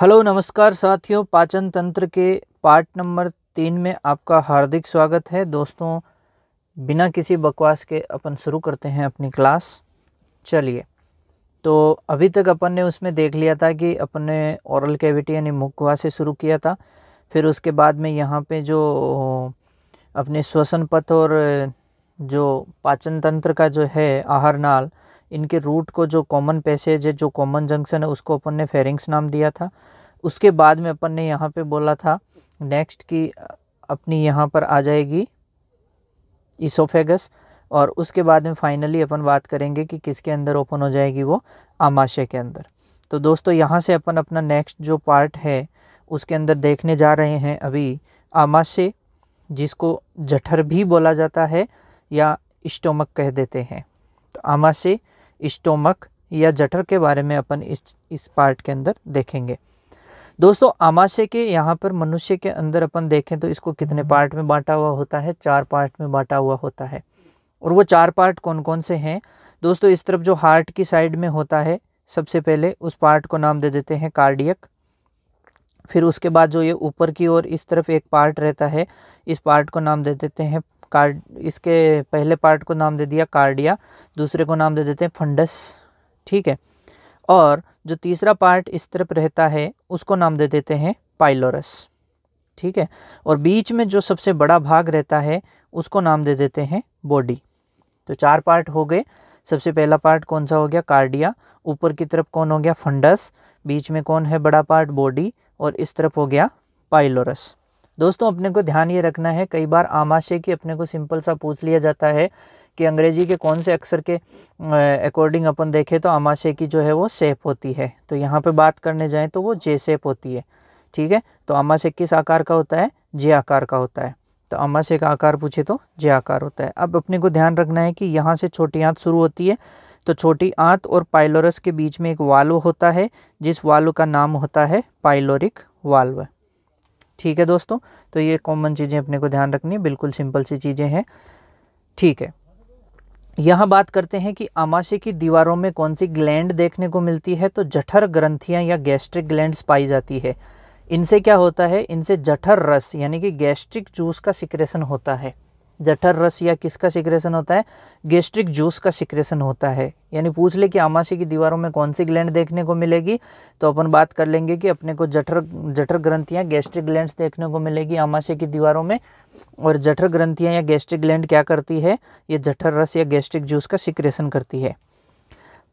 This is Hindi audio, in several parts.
हेलो नमस्कार साथियों पाचन तंत्र के पार्ट नंबर तीन में आपका हार्दिक स्वागत है दोस्तों बिना किसी बकवास के अपन शुरू करते हैं अपनी क्लास चलिए तो अभी तक अपन ने उसमें देख लिया था कि अपन ने औरल कैविटी यानी मुखवा से शुरू किया था फिर उसके बाद में यहाँ पे जो अपने श्वसन पथ और जो पाचन तंत्र का जो है आहार नाल इनके रूट को जो कॉमन पैसेज है जो कॉमन जंक्शन है उसको अपन ने फेरिंग्स नाम दिया था उसके बाद में अपन ने यहाँ पे बोला था नेक्स्ट की अपनी यहाँ पर आ जाएगी इसोफेगस और उसके बाद में फाइनली अपन बात करेंगे कि किसके अंदर ओपन हो जाएगी वो आमाशय के अंदर तो दोस्तों यहाँ से अपन अपना नेक्स्ट जो पार्ट है उसके अंदर देखने जा रहे हैं अभी आमाशय जिसको जठर भी बोला जाता है या स्टोमक कह देते हैं तो आमाशय स्टोमक या जठर के बारे में अपन इस इस पार्ट के अंदर देखेंगे दोस्तों आमाशय के यहाँ पर मनुष्य के अंदर अपन देखें तो इसको कितने पार्ट में बांटा हुआ होता है चार पार्ट में बांटा हुआ होता है और वो चार पार्ट कौन कौन से हैं दोस्तों इस तरफ जो हार्ट की साइड में होता है सबसे पहले उस पार्ट को नाम दे देते हैं कार्डियक फिर उसके बाद जो ये ऊपर की ओर इस तरफ एक पार्ट रहता है इस पार्ट को नाम दे देते हैं कार्ड इसके पहले पार्ट को नाम दे दिया कार्डिया दूसरे को नाम दे देते हैं फंडस ठीक है और जो तीसरा पार्ट इस तरफ रहता है उसको नाम दे देते हैं पाइलोरस ठीक है और बीच में जो सबसे बड़ा भाग रहता है उसको नाम दे देते हैं बॉडी तो चार पार्ट हो गए सबसे पहला पार्ट कौन सा हो गया कार्डिया ऊपर की तरफ कौन हो गया फंडस बीच में कौन है बड़ा पार्ट बॉडी और इस तरफ हो गया पाइलोरस दोस्तों अपने को ध्यान ये रखना है कई बार आमाशय की अपने को सिंपल सा पूछ लिया जाता है कि अंग्रेजी के कौन से अक्षर के अकॉर्डिंग अपन देखें तो आमाशय की जो है वो सेप होती है तो यहाँ पे बात करने जाएँ तो वो जे सेप होती है ठीक है तो आमाशय किस आकार का होता है जे आकार का होता है तो आमाशय का आकार पूछे तो जे आकार होता है अब अपने को ध्यान रखना है कि यहाँ से छोटी आँत शुरू होती है तो छोटी आंत और पाइलोरस के बीच में एक वाल्व होता है जिस वाल्व का नाम होता है पाइलोरिक वाल्व ठीक है दोस्तों तो ये कॉमन चीज़ें अपने को ध्यान रखनी है बिल्कुल सिंपल सी चीज़ें हैं ठीक है यहाँ बात करते हैं कि आमाशय की दीवारों में कौन सी ग्लैंड देखने को मिलती है तो जठर ग्रंथियाँ या गैस्ट्रिक ग्लैंड पाई जाती है इनसे क्या होता है इनसे जठर रस यानी कि गैस्ट्रिक जूस का सिक्रेशन होता है जठर रस या किसका सिक्रेशन होता है गेस्ट्रिक जूस का सिक्रेशन होता है यानी पूछ ले कि आमाशय की दीवारों में कौन सी ग्लैंड देखने को मिलेगी तो अपन बात कर लेंगे कि अपने को जठर जठर ग्रंथियाँ गैस्ट्रिक ग्लैंड देखने को मिलेगी आमाशय की दीवारों में और जठर ग्रंथियाँ या गैस्ट्रिक ग्लैंड क्या करती है ये जठर रस या गैस्ट्रिक जूस का सिक्रेशन करती है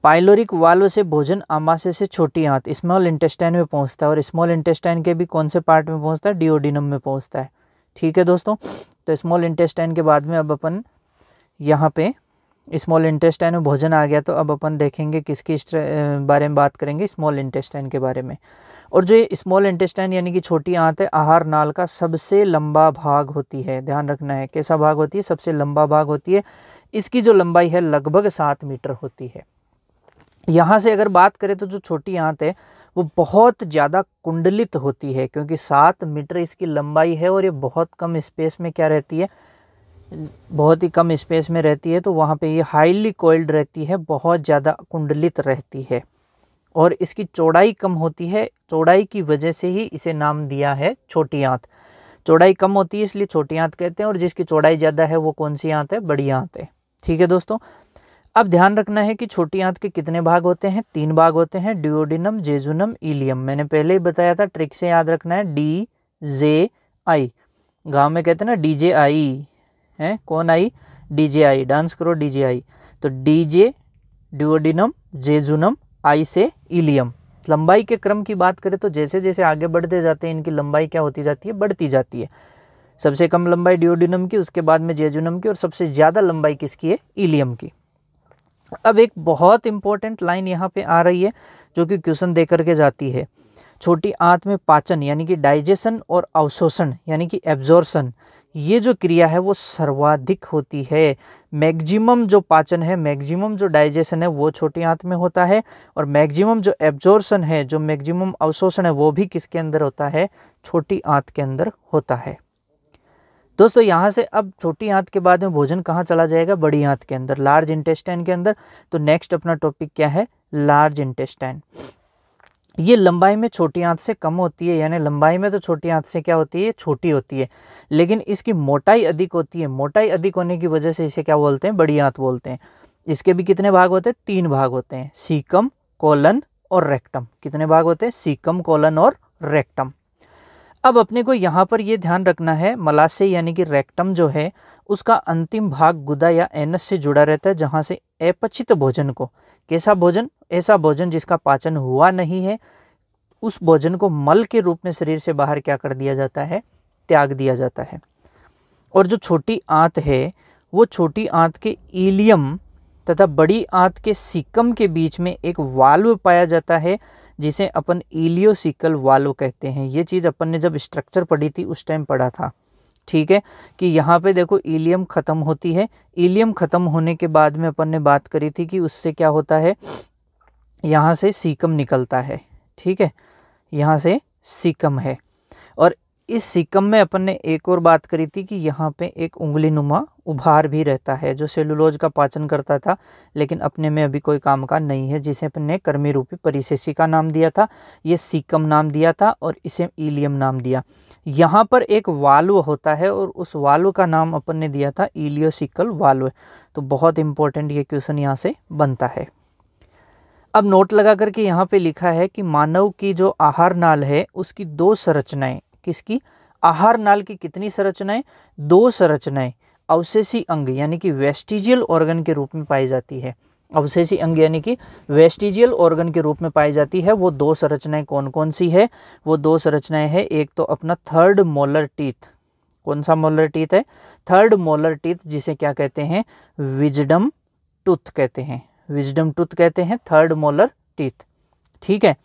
पाइलोरिक वाल्व से भोजन आमाशय से छोटी आंत स्मॉल इंटेस्टाइन में पहुंचता है और स्मॉल इंटेस्टाइन के भी कौन से पार्ट में पहुंचता है डिओडिनम में पहुंचता है ठीक है दोस्तों तो स्मॉल इंटेस्टाइन के बाद में अब अपन यहाँ पे स्मॉल इंटेस्टाइन में भोजन आ गया तो अब अपन देखेंगे किसकी बारे में बात करेंगे स्मॉल इंटेस्टाइन के बारे में और जो ये स्मॉल इंटेस्टाइन यानी कि छोटी आंत है आहार नाल का सबसे लंबा भाग होती है ध्यान रखना है कैसा भाग होती है सबसे लंबा भाग होती है इसकी जो लंबाई है लगभग सात मीटर होती है यहाँ से अगर बात करें तो जो छोटी आंत है वो बहुत ज़्यादा कुंडलित होती है क्योंकि सात मीटर इसकी लंबाई है और ये बहुत कम स्पेस में क्या रहती है बहुत ही कम स्पेस में रहती है तो वहाँ पे ये हाईली कोइल्ड रहती है बहुत ज़्यादा कुंडलित रहती है और इसकी चौड़ाई कम होती है चौड़ाई की वजह से ही इसे नाम दिया है छोटी आँत चौड़ाई कम होती है इसलिए छोटी आँत कहते हैं और जिसकी चौड़ाई ज़्यादा है वो कौन सी आँत है बड़ी आँत है ठीक है दोस्तों अब ध्यान रखना है कि छोटी आंत के कितने भाग होते हैं तीन भाग होते हैं डिओडिनम जेजुनम इलियम मैंने पहले ही बताया था ट्रिक से याद रखना है डी जे आई गाँव में कहते हैं ना डी जे आई है कौन I D J I dance करो डी जे आई तो D J duodenum jejunum I से इलियम लंबाई के क्रम की बात करें तो जैसे जैसे आगे बढ़ते जाते हैं इनकी लंबाई क्या होती जाती है बढ़ती जाती है सबसे कम लंबाई डिओडिनम की उसके बाद में जेजुनम की और सबसे ज़्यादा लंबाई किसकी है इलियम की अब एक बहुत इंपॉर्टेंट लाइन यहाँ पे आ रही है जो कि क्वेश्चन दे करके जाती है छोटी आंत में पाचन यानी कि डाइजेशन और अवशोषण यानी कि एब्जॉर्सन ये जो क्रिया है वो सर्वाधिक होती है मैक्सिमम जो पाचन है मैक्सिमम जो डाइजेशन है वो छोटी आंत में होता है और मैक्सिमम जो एब्जॉर्सन है जो मैक्सिमम अवशोषण है वो भी किसके अंदर होता है छोटी आंत के अंदर होता है दोस्तों यहाँ से अब छोटी आंत के बाद में भोजन कहाँ चला जाएगा बड़ी आंत के अंदर लार्ज इंटेस्टाइन के अंदर तो नेक्स्ट अपना टॉपिक क्या है लार्ज इंटेस्टाइन ये लंबाई में छोटी आंत से कम होती है यानी लंबाई में तो छोटी आंत से क्या होती है छोटी होती है लेकिन इसकी मोटाई अधिक होती है मोटाई अधिक होने की वजह से इसे क्या बोलते हैं बड़ी आंत बोलते हैं इसके भी कितने भाग होते हैं तीन भाग होते हैं सीकम कॉलन और रेक्टम कितने भाग होते हैं सीकम कॉलन और रेक्टम अब अपने को यहाँ पर ये ध्यान रखना है मलाशय यानी कि रेक्टम जो है उसका अंतिम भाग गुदा या एनस से जुड़ा रहता है जहाँ से अपचित भोजन को कैसा भोजन ऐसा भोजन जिसका पाचन हुआ नहीं है उस भोजन को मल के रूप में शरीर से बाहर क्या कर दिया जाता है त्याग दिया जाता है और जो छोटी आँत है वो छोटी आँत के इलियम तथा बड़ी आँत के सिकम के बीच में एक वाल्व पाया जाता है जिसे अपन इलियोसिकल वालो कहते हैं ये चीज़ अपन ने जब स्ट्रक्चर पढ़ी थी उस टाइम पढ़ा था ठीक है कि यहाँ पे देखो ईलियम ख़त्म होती है ईलियम ख़त्म होने के बाद में अपन ने बात करी थी कि उससे क्या होता है यहाँ से सीकम निकलता है ठीक है यहाँ से सीकम है इस सिकम में अपन ने एक और बात करी थी कि यहाँ पे एक उंगली नुमा उभार भी रहता है जो सेलुलोज का पाचन करता था लेकिन अपने में अभी कोई काम का नहीं है जिसे अपन ने कर्मी रूपी परिशेषी का नाम दिया था ये सिकम नाम दिया था और इसे ईलियम नाम दिया यहाँ पर एक वाल्व होता है और उस वाल्व का नाम अपन ने दिया था ईलियोसिकल वाल्व तो बहुत इंपॉर्टेंट ये क्वेश्चन यहाँ से बनता है अब नोट लगा करके यहाँ पे लिखा है कि मानव की जो आहार नाल है उसकी दो संरचनाएं किसकी आहार नाल की कितनी संरचनाएं दो संरचनाएं अवशेषी अंग यानी कि वेस्टिजियल ऑर्गन के रूप में पाई जाती है अवशेषी अंग यानी कि वेस्टिजियल ऑर्गन के रूप में पाई जाती है वो दो संरचनाएं कौन कौन सी है वो दो संरचनाएं है एक तो अपना थर्ड मोलर टीथ कौन सा मोलर टीथ है थर्ड मोलर टीथ जिसे क्या कहते हैं विजडम टूथ कहते हैं विजडम टूथ कहते हैं थर्ड मोलर टीथ ठीक है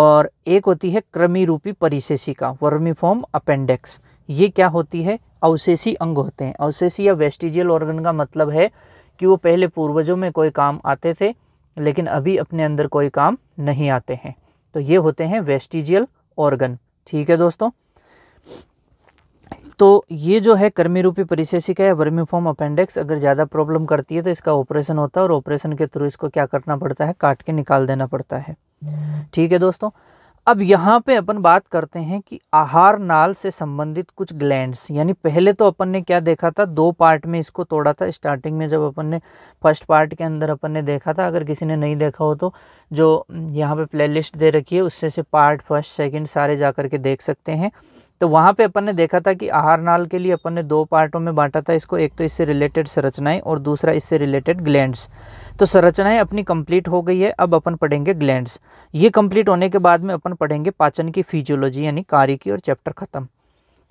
और एक होती है क्रमी रूपी परिशेषिका वर्मीफॉर्म अपेंडिक्स ये क्या होती है अवशेषी अंग होते हैं अवशेषी या वेस्टिजियल ऑर्गन का मतलब है कि वो पहले पूर्वजों में कोई काम आते थे लेकिन अभी अपने अंदर कोई काम नहीं आते हैं तो ये होते हैं वेस्टिजियल ऑर्गन ठीक है दोस्तों तो ये जो है कर्मी रूपी परिशेषिका या वर्मीफॉर्म अपेंडिक्स अगर ज़्यादा प्रॉब्लम करती है तो इसका ऑपरेशन होता है और ऑपरेशन के थ्रू इसको क्या करना पड़ता है काट के निकाल देना पड़ता है ठीक है दोस्तों अब यहाँ पे अपन बात करते हैं कि आहार नाल से संबंधित कुछ ग्लैंड्स यानी पहले तो अपन ने क्या देखा था दो पार्ट में इसको तोड़ा था स्टार्टिंग में जब अपन ने फर्स्ट पार्ट के अंदर अपन ने देखा था अगर किसी ने नहीं देखा हो तो जो यहाँ पे प्लेलिस्ट दे रखी है उससे से पार्ट फर्स्ट सेकंड सारे जा कर के देख सकते हैं तो वहाँ पे अपन ने देखा था कि आहार नाल के लिए अपन ने दो पार्टों में बांटा था इसको एक तो इससे रिलेटेड संरचनाएं और दूसरा इससे रिलेटेड ग्लैंड्स तो संरचनाएं अपनी कंप्लीट हो गई है अब अपन पढ़ेंगे ग्लैंड्स ये कंप्लीट होने के बाद में अपन पढ़ेंगे पाचन की फिजियोलॉजी यानी कार्य की और चैप्टर ख़त्म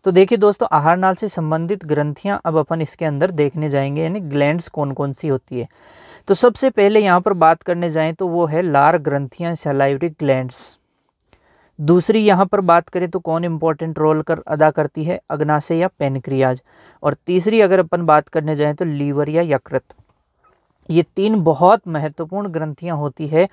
तो देखिए दोस्तों आहार नाल से संबंधित ग्रंथियाँ अब अपन इसके अंदर देखने जाएंगे यानी ग्लैंड्स कौन कौन सी होती है तो सबसे पहले यहाँ पर बात करने जाएँ तो वो है लार ग्रंथियाँ सेलाइवरिक ग्लैंड्स दूसरी यहाँ पर बात करें तो कौन इम्पोर्टेंट रोल कर अदा करती है अग्नाशय या पेनक्रियाज और तीसरी अगर अपन बात करने जाएँ तो लीवर या यकृत ये तीन बहुत महत्वपूर्ण ग्रंथियाँ होती है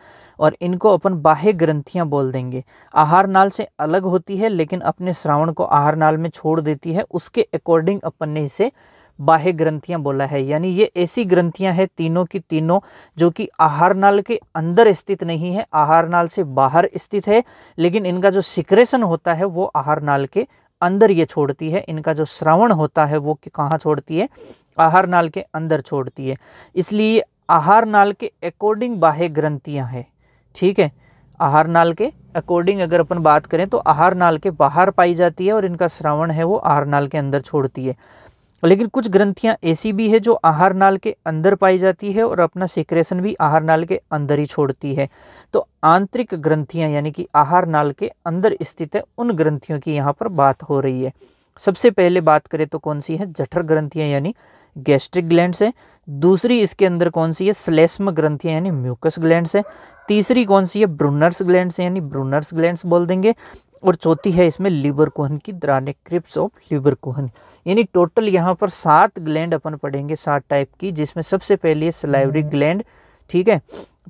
और इनको अपन बाह्य ग्रंथियाँ बोल देंगे आहार नाल से अलग होती है लेकिन अपने श्रावण को आहार नाल में छोड़ देती है उसके अकॉर्डिंग अपन ने इसे बाह्य ग्रंथियां बोला है यानी ये ऐसी ग्रंथियां हैं तीनों की तीनों जो कि आहार नाल के अंदर स्थित नहीं है आहार नाल से बाहर स्थित है लेकिन इनका जो सिक्रेशन होता है वो आहार नाल के अंदर ये छोड़ती है इनका जो श्रवण होता है वो कहाँ छोड़ती है आहार नाल के अंदर छोड़ती है इसलिए आहार नाल के अकॉर्डिंग बाह्य ग्रंथियाँ हैं ठीक है आहार नाल के अकॉर्डिंग अगर अपन बात करें तो आहार नाल के बाहर पाई जाती है और इनका श्रवण है वो आहार नाल के अंदर छोड़ती है लेकिन कुछ ग्रंथियां ऐसी भी है जो आहार नाल के अंदर पाई जाती है और अपना सिक्रेशन भी आहार नाल के अंदर ही छोड़ती है तो आंतरिक ग्रंथियां यानी कि आहार नाल के अंदर स्थित है उन ग्रंथियों की यहाँ पर बात हो रही है सबसे पहले बात करें तो कौन सी है जठर ग्रंथियां यानी गैस्ट्रिक ग्लैंड्स है दूसरी इसके अंदर कौन सी है स्लेस्म ग्रंथियां यानी म्यूकस ग्लैंड्स है तीसरी कौन सी है ब्रूनर्स ग्लैंड्स यानी ब्रूनर्स ग्लैंड्स बोल देंगे और चौथी है इसमें लिवर कोहन की दराने क्रिप्स ऑफ लिवर कोहन यानी टोटल यहाँ पर सात ग्लैंड अपन पढ़ेंगे सात टाइप की जिसमें सबसे पहले है सलाइवरी हम्म। ग्लैंड ठीक है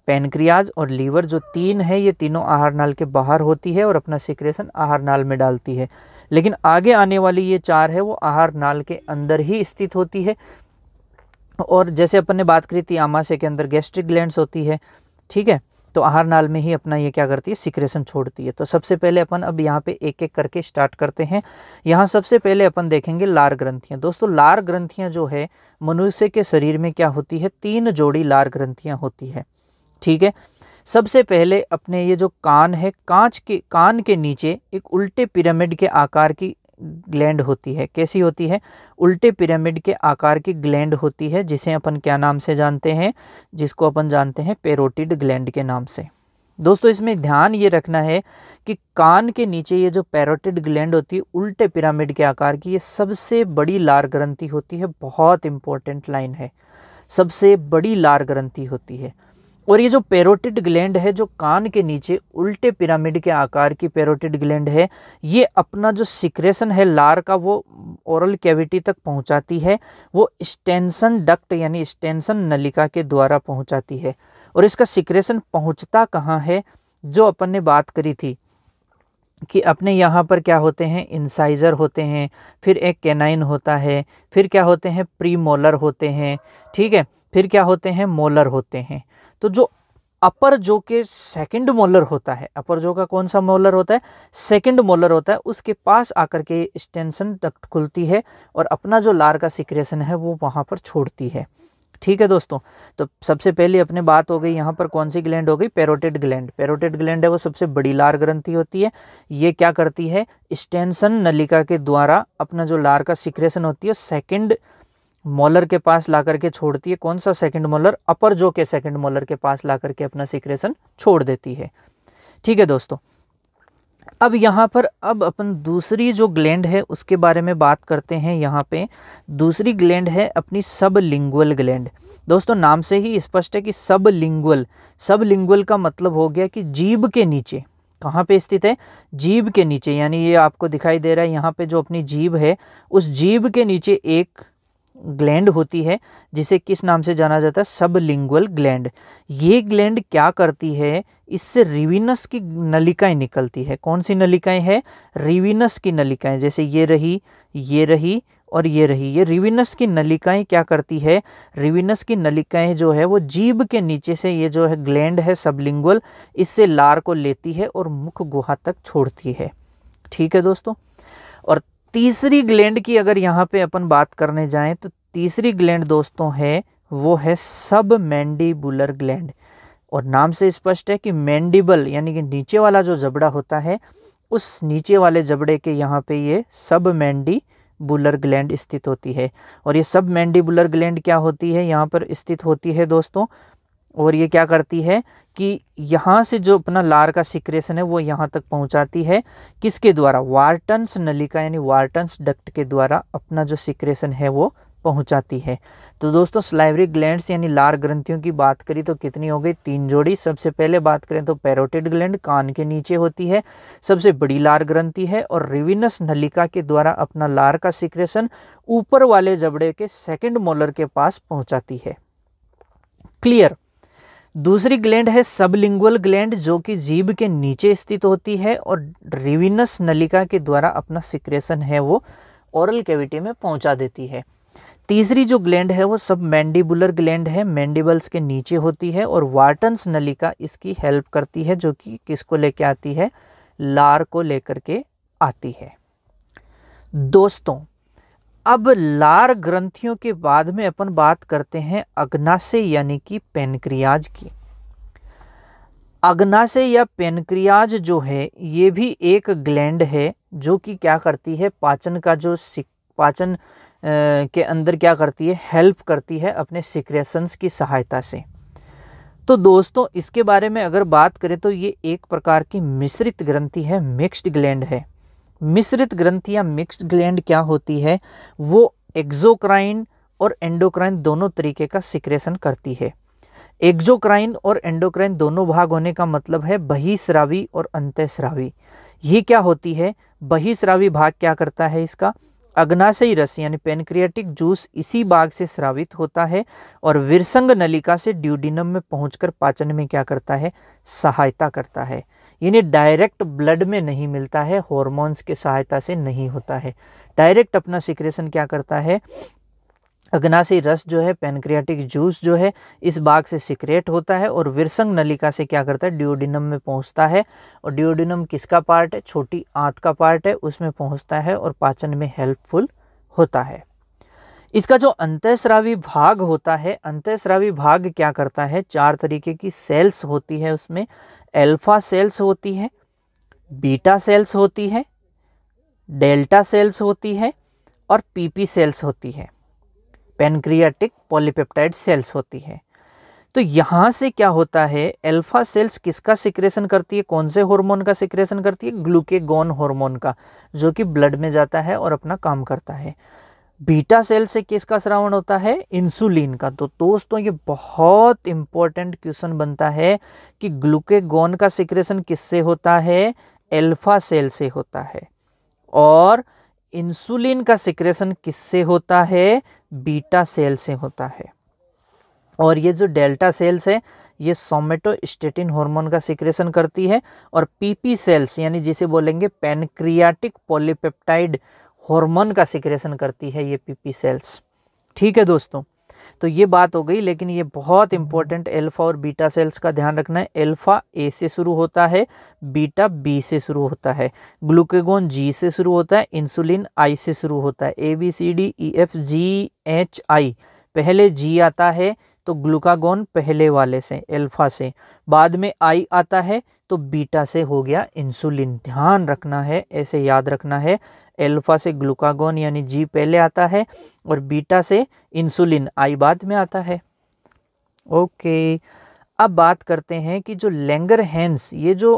पेनक्रियाज और लीवर जो तीन है ये तीनों आहार नाल के बाहर होती है और अपना सिक्रेशन आहार नाल में डालती है लेकिन आगे आने वाली ये चार है वो आहार नाल के अंदर ही स्थित होती है और जैसे अपन ने बात करी थी आमाशय के अंदर गैस्ट्रिक ग्लैंड होती है ठीक है तो आहार नाल में ही अपना ये क्या करती है सिक्रेशन छोड़ती है तो सबसे पहले अपन अब यहाँ पे एक एक करके स्टार्ट करते हैं यहाँ सबसे पहले अपन देखेंगे लार ग्रंथियाँ दोस्तों लार ग्रंथियाँ जो है मनुष्य के शरीर में क्या होती है तीन जोड़ी लार ग्रंथियाँ होती है ठीक है सबसे पहले अपने ये जो कान है कांच के कान के नीचे एक उल्टे पिरामिड के आकार की ग्लैंड होती है कैसी होती है उल्टे पिरामिड के आकार की ग्लैंड होती है जिसे अपन क्या नाम से जानते हैं जिसको अपन जानते हैं पेरोटिड ग्लैंड के नाम से दोस्तों इसमें ध्यान ये रखना है कि कान के नीचे ये जो पैरोटिड ग्लैंड होती है उल्टे पिरामिड के आकार की ये सबसे बड़ी लार ग्रंथि होती है बहुत इंपॉर्टेंट लाइन है सबसे बड़ी लार ग्रंथि होती है और ये जो पेरोटिड ग्लैंड है जो कान के नीचे उल्टे पिरामिड के आकार की पेरोटिड ग्लैंड है ये अपना जो सिक्रेशन है लार का वो ओरल कैविटी तक पहुंचाती है वो स्टेंसन डक्ट यानी स्टेंसन नलिका के द्वारा पहुंचाती है और इसका सिक्रेशन पहुंचता कहाँ है जो अपन ने बात करी थी कि अपने यहाँ पर क्या होते हैं इंसाइज़र होते हैं फिर एक कैनाइन होता है फिर क्या होते हैं प्री मोलर होते हैं ठीक है फिर क्या होते हैं मोलर होते हैं तो जो अपर जो के सेकंड मोलर होता है अपर जो का कौन सा मोलर होता है सेकंड मोलर होता है उसके पास आकर के स्टेंसन डक्ट खुलती है और अपना जो लार का सिक्रेशन है वो वहाँ पर छोड़ती है ठीक है दोस्तों तो सबसे पहले अपने बात हो गई यहाँ पर कौन सी ग्लैंड हो गई पेरोटेड ग्लैंड पेरोटेड ग्लैंड है वो सबसे बड़ी लार ग्रंथी होती है ये क्या करती है स्टेंसन नलिका के द्वारा अपना जो लार का सिक्रेशन होती है सेकेंड मोलर के पास ला करके छोड़ती है कौन सा सेकंड मोलर अपर जो के सेकंड मोलर के पास ला करके अपना सिक्रेशन छोड़ देती है ठीक है दोस्तों अब यहाँ पर अब अपन दूसरी जो ग्लैंड है उसके बारे में बात करते हैं यहाँ पे दूसरी ग्लैंड है अपनी सब लिंगुअल ग्लैंड दोस्तों नाम से ही स्पष्ट है कि सब लिंगुअल सब लिंगुअल का मतलब हो गया कि जीभ के नीचे कहाँ पे स्थित है जीभ के नीचे यानी ये आपको दिखाई दे रहा है यहाँ पे जो अपनी जीभ है उस जीभ के नीचे एक ग्लैंड होती है जिसे किस नाम से जाना जाता है सब लिंगुअल ग्लैंड ये ग्लैंड क्या करती है इससे रिविनस की नलिकाएं निकलती है कौन सी नलिकाएं हैं रिविनस की नलिकाएं जैसे ये रही ये रही और ये रही ये रिविनस की नलिकाएं क्या करती है रिविनस की नलिकाएं जो है वो जीभ के नीचे से ये जो है ग्लैंड है सबलिंगुअल इससे लार को लेती है और मुख गुहा तक छोड़ती है ठीक है दोस्तों और तीसरी ग्लैंड की अगर यहाँ पे अपन बात करने जाएं तो तीसरी ग्लैंड दोस्तों है वो है सब मैंडिबुलर ग्लैंड और नाम से स्पष्ट है कि मैंडिबल यानी कि नीचे वाला जो जबड़ा होता है उस नीचे वाले जबड़े के यहाँ पे ये सब मैंडी बुलर ग्लैंड स्थित होती है और ये सब मैंडिबुलर ग्लैंड क्या होती है यहाँ पर स्थित होती है दोस्तों और ये क्या करती है कि यहाँ से जो अपना लार का सिक्रेशन है वो यहाँ तक पहुँचाती है किसके द्वारा वार्टन्स नलिका यानी वार्टन्स डक्ट के द्वारा अपना जो सिक्रेशन है वो पहुँचाती है तो दोस्तों स्लाइवरी ग्लैंड्स यानी लार ग्रंथियों की बात करी तो कितनी हो गई तीन जोड़ी सबसे पहले बात करें तो पैरोटेड ग्लैंड कान के नीचे होती है सबसे बड़ी लार ग्रंथि है और रिविनस नलिका के द्वारा अपना लार का सिक्रेशन ऊपर वाले जबड़े के सेकेंड मोलर के पास पहुँचाती है क्लियर दूसरी ग्लैंड है सबलिंगुअल ग्लैंड जो कि जीभ के नीचे स्थित होती है और रिविनस नलिका के द्वारा अपना सिक्रेशन है वो ओरल कैविटी में पहुंचा देती है तीसरी जो ग्लैंड है वो सब मैंडिबुलर ग्लैंड है मैंडिबल्स के नीचे होती है और वाटन्स नलिका इसकी हेल्प करती है जो कि किसको लेके आती है लार को लेकर के आती है दोस्तों अब लार ग्रंथियों के बाद में अपन बात करते हैं अग्नाशय यानी कि पेनक्रियाज की अग्नाशय या पेनक्रियाज जो है ये भी एक ग्लैंड है जो कि क्या करती है पाचन का जो पाचन के अंदर क्या करती है हेल्प करती है अपने सिक्रेशंस की सहायता से तो दोस्तों इसके बारे में अगर बात करें तो ये एक प्रकार की मिश्रित ग्रंथि है मिक्स्ड ग्लैंड है मिश्रित ग्रंथियां मिक्स्ड ग्लैंड क्या होती है वो एक्जोक्राइन और एंडोक्राइन दोनों तरीके का सिक्रेशन करती है एक्जोक्राइन और एंडोक्राइन दोनों भाग होने का मतलब है बहिश्रावी और अंत्यश्रावी ये क्या होती है बहिश्रावी भाग क्या करता है इसका अग्नाशयी रस यानी पेनक्रियाटिक जूस इसी भाग से स्रावित होता है और विरसंग नलिका से ड्यूडिनम में पहुंचकर पाचन में क्या करता है सहायता करता है इन्हें डायरेक्ट ब्लड में नहीं मिलता है हॉर्मोन्स के सहायता से नहीं होता है डायरेक्ट अपना सिक्रेशन क्या करता है अग्नाशी रस जो है पेनक्रियाटिक जूस जो है इस बाग से सिक्रेट होता है और विरसंग नलिका से क्या करता है ड्योडिनम में पहुंचता है और ड्योडिनम किसका पार्ट है छोटी आंत का पार्ट है उसमें पहुंचता है और पाचन में हेल्पफुल होता है इसका जो अंतःस्रावी भाग होता है अंतःस्रावी भाग क्या करता है चार तरीके की सेल्स होती है उसमें अल्फा सेल्स होती है बीटा सेल्स होती है डेल्टा सेल्स होती है और पीपी सेल्स होती है पेनक्रियाटिक पॉलीपेप्टाइड सेल्स होती है तो यहाँ से क्या होता है अल्फा सेल्स किसका सिक्रेशन करती है कौन से हार्मोन का सिक्रेशन करती है ग्लूकेगोन हार्मोन का जो कि ब्लड में जाता है और अपना काम करता है बीटा सेल से किसका श्रावण होता है इंसुलिन का तो दोस्तों ये बहुत इंपॉर्टेंट क्वेश्चन बनता है कि ग्लूकेगोन का सिक्रेशन किससे होता है एल्फा सेल से होता है और इंसुलिन का सिक्रेशन किससे होता है बीटा सेल से होता है और ये जो डेल्टा सेल्स है ये सोमेटोस्टेटिन हार्मोन का सिक्रेशन करती है और पीपी सेल्स यानी जिसे बोलेंगे पेनक्रियाटिक पॉलीपेप्टाइड हार्मोन का सिक्रेशन करती है ये पीपी सेल्स ठीक है दोस्तों तो ये बात हो गई लेकिन ये बहुत इंपॉर्टेंट एल्फा और बीटा सेल्स का ध्यान रखना है एल्फा ए से शुरू होता है बीटा बी से शुरू होता है ग्लूकेगोन जी से शुरू होता है इंसुलिन आई से शुरू होता है A B C D E F G H I पहले जी आता है तो ग्लूकागोन पहले वाले से एल्फा से बाद में आई आता है तो बीटा से हो गया इंसुलिन ध्यान रखना है ऐसे याद रखना है एल्फा से ग्लूकागोन यानी जी पहले आता है और बीटा से इंसुलिन आई बाद में आता है ओके अब बात करते हैं कि जो लेंगर हैंस ये जो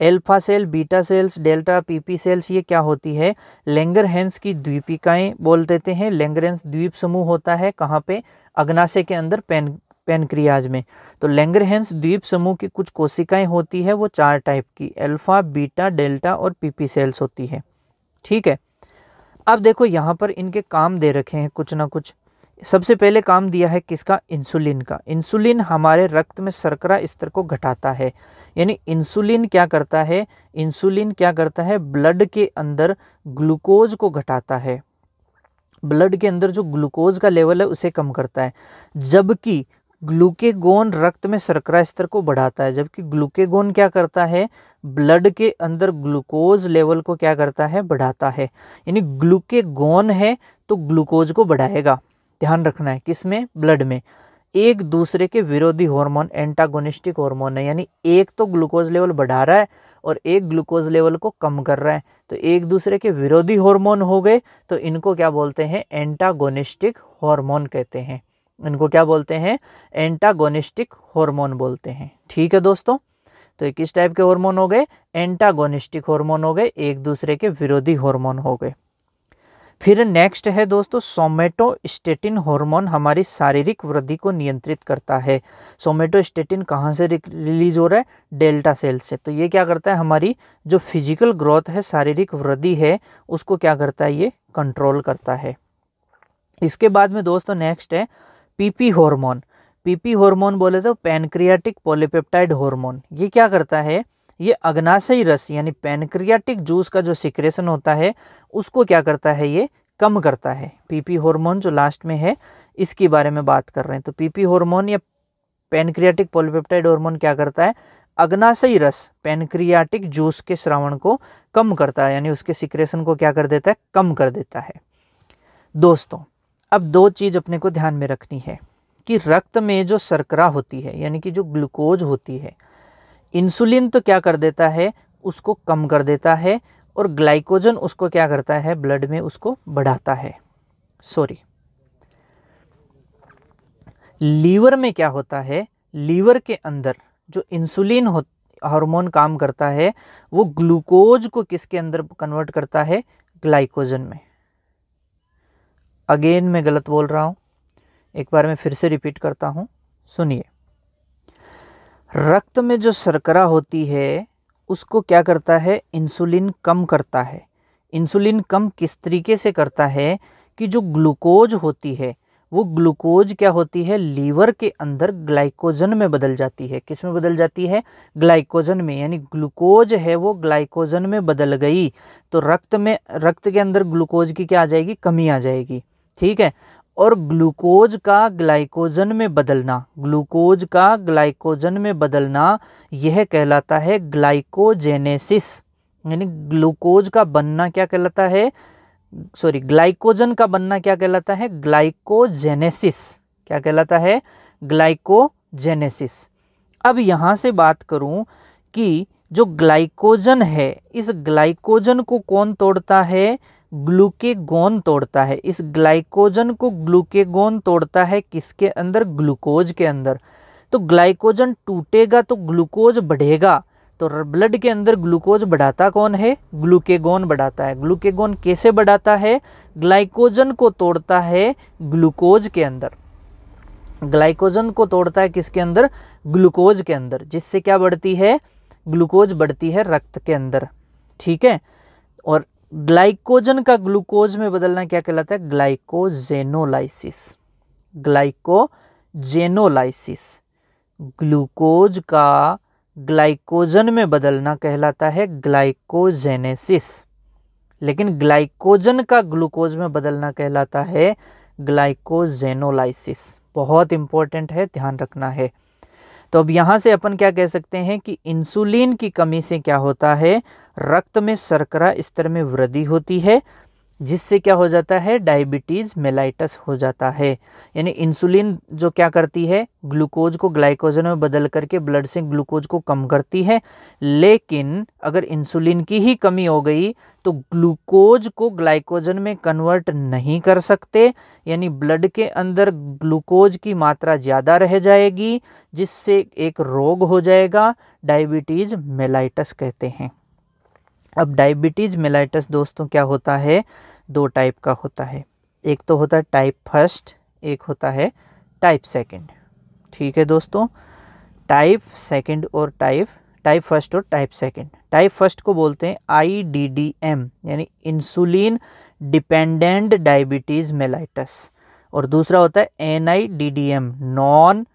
alpha cell beta cells delta PP cells ये क्या होती है लेंगर हैंस की द्वीपिकाएं बोल देते हैं लेंगरेंस द्वीप समूह होता है कहाँ पे अग्नाशय के अंदर पेन पेनक्रियाज में तो लेंगर हैंस द्वीप समूह की कुछ कोशिकाएं होती है वो चार टाइप की एल्फा बीटा डेल्टा और पीपी सेल्स होती है ठीक है अब देखो यहाँ पर इनके काम दे रखे हैं कुछ ना कुछ सबसे पहले काम दिया है किसका इंसुलिन का इंसुलिन हमारे रक्त में शर्करा स्तर को घटाता है यानी इंसुलिन क्या करता है इंसुलिन क्या करता है ब्लड के अंदर ग्लूकोज को घटाता है ब्लड के अंदर जो ग्लूकोज का लेवल है उसे कम करता है जबकि ग्लूकेगोन रक्त में शर्करा स्तर को बढ़ाता है जबकि ग्लूकेगोन क्या करता है ब्लड के अंदर ग्लूकोज लेवल को क्या करता है बढ़ाता है यानी ग्लूकेगोन है तो ग्लूकोज को बढ़ाएगा ध्यान रखना है किस में ब्लड में एक दूसरे के विरोधी हार्मोन एंटागोनिस्टिक हार्मोन है यानी एक तो ग्लूकोज लेवल बढ़ा रहा है और एक ग्लूकोज लेवल को कम कर रहा है तो एक दूसरे के विरोधी हार्मोन हो गए तो इनको क्या बोलते हैं एंटागोनिस्टिक हार्मोन कहते हैं इनको क्या बोलते हैं एंटागोनिस्टिक हार्मोन बोलते हैं ठीक है दोस्तों तो किस टाइप के हार्मोन हो गए एंटागोनिस्टिक हार्मोन हो गए एक दूसरे के विरोधी हार्मोन हो गए फिर नेक्स्ट है दोस्तों सोमेटो स्टेटिन हॉर्मोन हमारी शारीरिक वृद्धि को नियंत्रित करता है सोमेटो स्टेटिन कहाँ से रिलीज हो रहा है डेल्टा सेल से तो ये क्या करता है हमारी जो फिजिकल ग्रोथ है शारीरिक वृद्धि है उसको क्या करता है ये कंट्रोल करता है इसके बाद में दोस्तों नेक्स्ट है पीपी हार्मोन पीपी हार्मोन बोले तो पैनक्रियाटिक पॉलीपेप्टाइड हार्मोन ये क्या करता है ये अग्नाशय रस यानी पैनक्रियाटिक जूस का जो सिक्रेशन होता है उसको क्या करता है ये कम करता है पीपी हार्मोन जो लास्ट में है इसके बारे में बात कर रहे हैं तो पीपी हार्मोन या पैनक्रियाटिक पॉलीपेप्टाइड हार्मोन क्या करता है अग्नाशयी रस पैनक्रियाटिक जूस के श्रावण को कम करता है यानी उसके सिक्रेशन को क्या कर देता है कम कर देता है दोस्तों अब दो चीज़ अपने को ध्यान में रखनी है कि रक्त में जो शर्करा होती है यानी कि जो ग्लूकोज होती है इंसुलिन तो क्या कर देता है उसको कम कर देता है और ग्लाइकोजन उसको क्या करता है ब्लड में उसको बढ़ाता है सॉरी लीवर में क्या होता है लीवर के अंदर जो इंसुलिन हो हार्मोन काम करता है वो ग्लूकोज को किसके अंदर कन्वर्ट करता है ग्लाइकोजन में अगेन मैं गलत बोल रहा हूँ एक बार मैं फिर से रिपीट करता हूँ सुनिए रक्त में जो शर्करा होती है उसको क्या करता है इंसुलिन कम करता है इंसुलिन कम किस तरीके से करता है कि जो ग्लूकोज होती है वो ग्लूकोज क्या होती है लीवर के अंदर ग्लाइकोजन में बदल जाती है किस में बदल जाती है ग्लाइकोजन में यानी ग्लूकोज है वो ग्लाइकोजन में बदल गई तो रक्त में रक्त के अंदर ग्लूकोज की क्या आ जाएगी कमी आ जाएगी ठीक है और ग्लूकोज का ग्लाइकोजन में बदलना ग्लूकोज का ग्लाइकोजन में बदलना यह कहलाता है ग्लाइकोजेनेसिस यानी ग्लूकोज का बनना क्या कहलाता है सॉरी ग्लाइकोजन का बनना क्या कहलाता है ग्लाइकोजेनेसिस क्या कहलाता है ग्लाइकोजेनेसिस अब यहाँ से बात करूँ कि जो ग्लाइकोजन है इस ग्लाइकोजन को कौन तोड़ता है ग्लूकेगोन तोड़ता है इस ग्लाइकोजन को ग्लूकेगोन तोड़ता है किसके अंदर ग्लूकोज के अंदर तो ग्लाइकोजन टूटेगा तो ग्लूकोज बढ़ेगा तो ब्लड के अंदर ग्लूकोज बढ़ाता कौन है ग्लूकेगोन बढ़ाता है ग्लूकेगोन कैसे बढ़ाता है ग्लाइकोजन को तोड़ता है ग्लूकोज के अंदर ग्लाइकोजन को तोड़ता है किसके अंदर ग्लूकोज के अंदर जिससे क्या बढ़ती है ग्लूकोज बढ़ती है रक्त के अंदर ठीक है और ग्लाइकोजन का ग्लूकोज में बदलना क्या कहलाता है ग्लाइकोजेनोलाइसिस ग्लाइकोजेनोलाइसिस ग्लूकोज का ग्लाइकोजन में बदलना कहलाता है ग्लाइकोजेनेसिस लेकिन ग्लाइकोजन का ग्लूकोज में बदलना कहलाता है ग्लाइकोजेनोलाइसिस बहुत इंपॉर्टेंट है ध्यान रखना है तो अब यहाँ से अपन क्या कह सकते हैं कि इंसुलिन की कमी से क्या होता है रक्त में शर्करा स्तर में वृद्धि होती है जिससे क्या हो जाता है डायबिटीज़ मेलाइटस हो जाता है यानी इंसुलिन जो क्या करती है ग्लूकोज को ग्लाइकोजन में बदल करके ब्लड से ग्लूकोज को कम करती है लेकिन अगर इंसुलिन की ही कमी हो गई तो ग्लूकोज को ग्लाइकोजन में कन्वर्ट नहीं कर सकते यानी ब्लड के अंदर ग्लूकोज की मात्रा ज़्यादा रह जाएगी जिससे एक रोग हो जाएगा डायबिटीज़ मेलाइटस कहते हैं अब डायबिटीज़ मेलाइटस दोस्तों क्या होता है दो टाइप का होता है एक तो होता है टाइप फर्स्ट एक होता है टाइप सेकंड ठीक है दोस्तों टाइप सेकंड और टाइप टाइप फर्स्ट और टाइप सेकंड टाइप फर्स्ट को बोलते हैं आई डी डी एम यानी इंसुलिन डिपेंडेंट डायबिटीज़ मेलाइटस और दूसरा होता है N I D D M non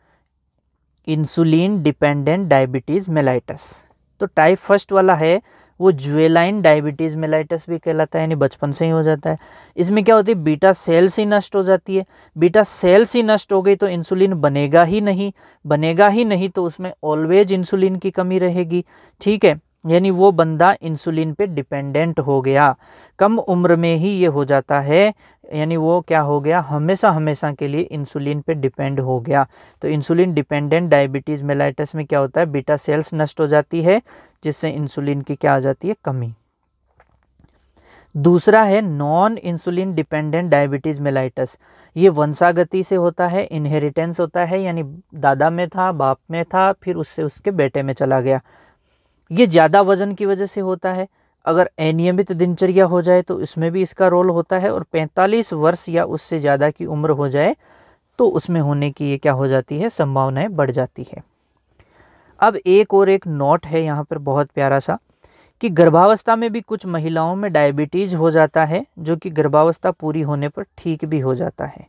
insulin dependent diabetes mellitus तो टाइप फर्स्ट वाला है वो ज्वेलाइन डायबिटीज़ मेलाइटस भी कहलाता है यानी बचपन से ही हो जाता है इसमें क्या होती है बीटा सेल्स ही नष्ट हो जाती है बीटा सेल्स ही नष्ट हो गई तो इंसुलिन बनेगा ही नहीं बनेगा ही नहीं तो उसमें ऑलवेज इंसुलिन की कमी रहेगी ठीक है यानी वो बंदा इंसुलिन पे डिपेंडेंट हो गया कम उम्र में ही ये हो जाता है यानी वो क्या हो गया हमेशा हमेशा के लिए इंसुलिन पे डिपेंड हो गया तो इंसुलिन डिपेंडेंट डायबिटीज़ मेलाइटस में क्या होता है बीटा सेल्स नष्ट हो जाती है जिससे इंसुलिन की क्या आ जाती है कमी दूसरा है non insulin dependent diabetes mellitus ये वंशागति से होता है इनहेरिटेंस होता है यानी दादा में था बाप में था फिर उससे उसके बेटे में चला गया ये ज़्यादा वजन की वजह से होता है अगर अनियमित दिनचर्या हो जाए तो इसमें भी इसका रोल होता है और 45 वर्ष या उससे ज़्यादा की उम्र हो जाए तो उसमें होने की ये क्या हो जाती है संभावनाएं बढ़ जाती है अब एक और एक नोट है यहाँ पर बहुत प्यारा सा कि गर्भावस्था में भी कुछ महिलाओं में डायबिटीज़ हो जाता है जो कि गर्भावस्था पूरी होने पर ठीक भी हो जाता है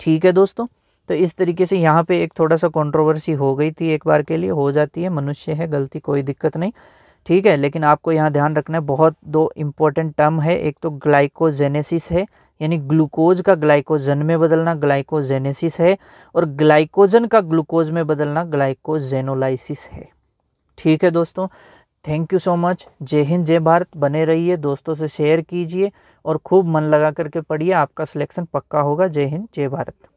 ठीक है दोस्तों तो इस तरीके से यहाँ पे एक थोड़ा सा कंट्रोवर्सी हो गई थी एक बार के लिए हो जाती है मनुष्य है गलती कोई दिक्कत नहीं ठीक है लेकिन आपको यहाँ ध्यान रखना है बहुत दो इम्पोर्टेंट टर्म है एक तो ग्लाइकोजेनेसिस है यानी ग्लूकोज का ग्लाइकोजन में बदलना ग्लाइकोजेनेसिस है और ग्लाइकोजन का ग्लूकोज में बदलना ग्लाइकोजेनोलाइसिस है ठीक है दोस्तों थैंक यू सो मच जय हिंद जय भारत बने रहिए दोस्तों से शेयर कीजिए और खूब मन लगा करके पढ़िए आपका सिलेक्शन पक्का होगा जय हिंद जय भारत